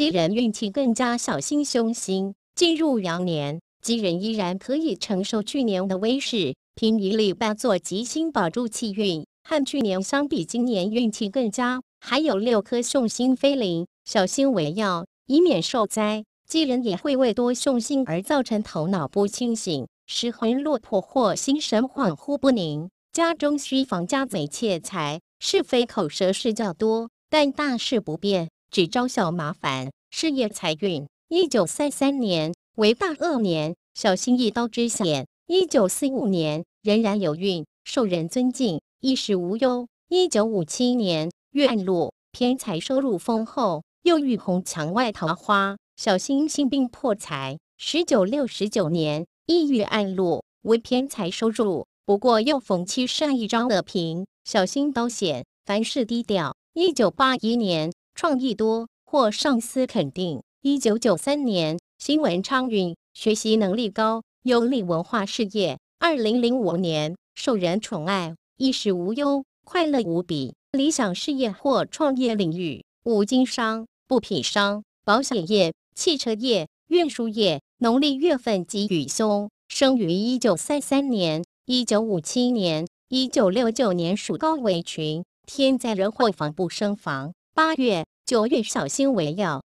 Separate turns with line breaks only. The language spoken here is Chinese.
吉人运气更加小心凶星进入羊年，吉人依然可以承受去年的威势，凭一力八座吉星保住气运。和去年相比，今年运气更佳。还有六颗凶星飞临，小心为要，以免受灾。吉人也会为多凶星而造成头脑不清醒、失魂落魄或心神恍惚不宁。家中需防家贼窃财，是非口舌事较多，但大事不变。只招小麻烦，事业财运。一九三三年为大恶年，小心一刀之险。一九四五年仍然有运，受人尊敬，衣食无忧。一九五七年月暗路，偏财收入丰厚，又遇红墙外桃花，小心性病破财。十九六十九年郁暗路，为偏财收入，不过又逢七煞一招恶评，小心刀险，凡事低调。一九八一年。创意多，获上司肯定。一九九三年，新闻昌运，学习能力高，有利文化事业。二零零五年，受人宠爱，衣食无忧，快乐无比。理想事业或创业领域：五金商、布匹商、保险业、汽车业、运输业。农历月份及雨松，生于一九三三年、一九五七年、一九六九年，属高尾群。天灾人祸防不胜防。八月。就以小心为要。